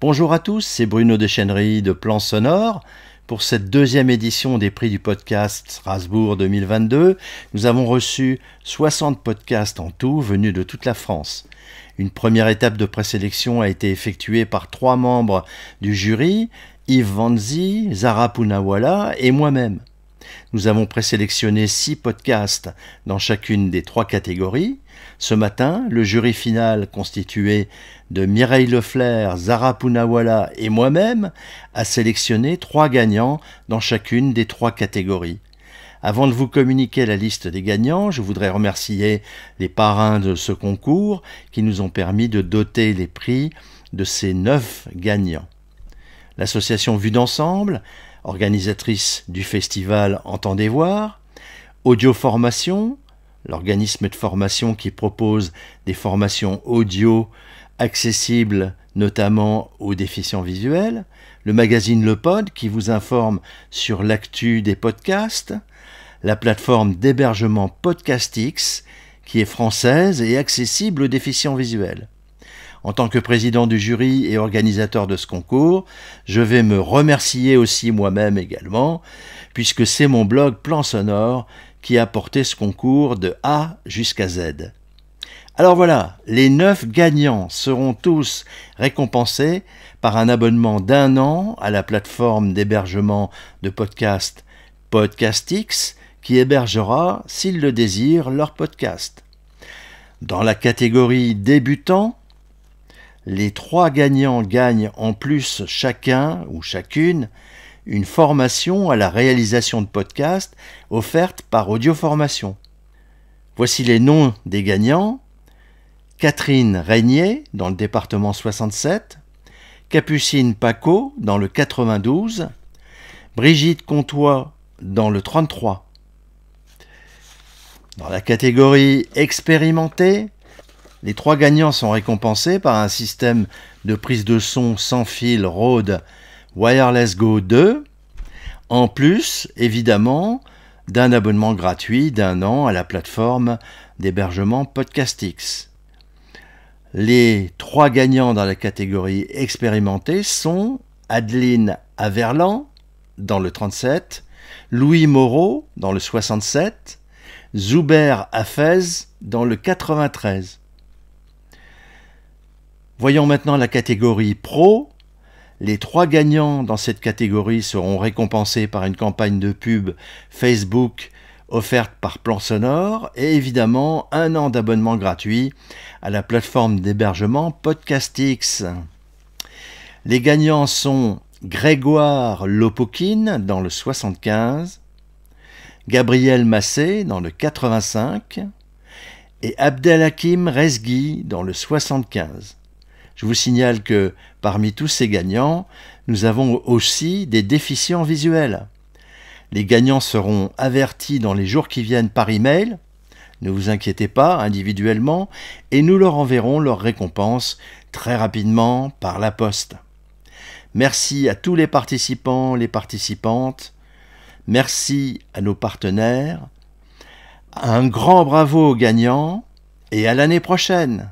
Bonjour à tous, c'est Bruno Deschênery de Plan Sonore. Pour cette deuxième édition des prix du podcast Strasbourg 2022, nous avons reçu 60 podcasts en tout venus de toute la France. Une première étape de présélection a été effectuée par trois membres du jury, Yves Vanzi, Zara Punawala et moi-même. Nous avons présélectionné six podcasts dans chacune des trois catégories. Ce matin, le jury final constitué de Mireille Leflair, Zara Punawala et moi-même a sélectionné trois gagnants dans chacune des trois catégories. Avant de vous communiquer la liste des gagnants, je voudrais remercier les parrains de ce concours qui nous ont permis de doter les prix de ces neuf gagnants. L'association Vue d'ensemble organisatrice du festival Entendez voir, Audio Formation, l'organisme de formation qui propose des formations audio accessibles notamment aux déficients visuels, le magazine Le Pod qui vous informe sur l'actu des podcasts, la plateforme d'hébergement Podcastix qui est française et accessible aux déficients visuels en tant que président du jury et organisateur de ce concours. Je vais me remercier aussi moi-même également, puisque c'est mon blog Plan Sonore qui a porté ce concours de A jusqu'à Z. Alors voilà, les neuf gagnants seront tous récompensés par un abonnement d'un an à la plateforme d'hébergement de podcast Podcastix qui hébergera, s'ils le désirent, leur podcast. Dans la catégorie débutant, les trois gagnants gagnent en plus chacun ou chacune une formation à la réalisation de podcasts offerte par Audioformation. Voici les noms des gagnants. Catherine Régnier dans le département 67, Capucine Paco dans le 92, Brigitte Comtois dans le 33. Dans la catégorie expérimentée, les trois gagnants sont récompensés par un système de prise de son sans fil Rode Wireless Go 2, en plus, évidemment, d'un abonnement gratuit d'un an à la plateforme d'hébergement Podcastix. Les trois gagnants dans la catégorie expérimentée sont Adeline Averlan dans le 37, Louis Moreau dans le 67, Zuber Afez dans le 93. Voyons maintenant la catégorie Pro. Les trois gagnants dans cette catégorie seront récompensés par une campagne de pub Facebook offerte par Plan Sonore et évidemment un an d'abonnement gratuit à la plateforme d'hébergement Podcastix. Les gagnants sont Grégoire Lopokine dans le 75, Gabriel Massé dans le 85 et Abdelhakim Rezgi dans le 75. Je vous signale que parmi tous ces gagnants, nous avons aussi des déficients visuels. Les gagnants seront avertis dans les jours qui viennent par email. Ne vous inquiétez pas individuellement et nous leur enverrons leur récompense très rapidement par la poste. Merci à tous les participants, les participantes. Merci à nos partenaires. Un grand bravo aux gagnants et à l'année prochaine.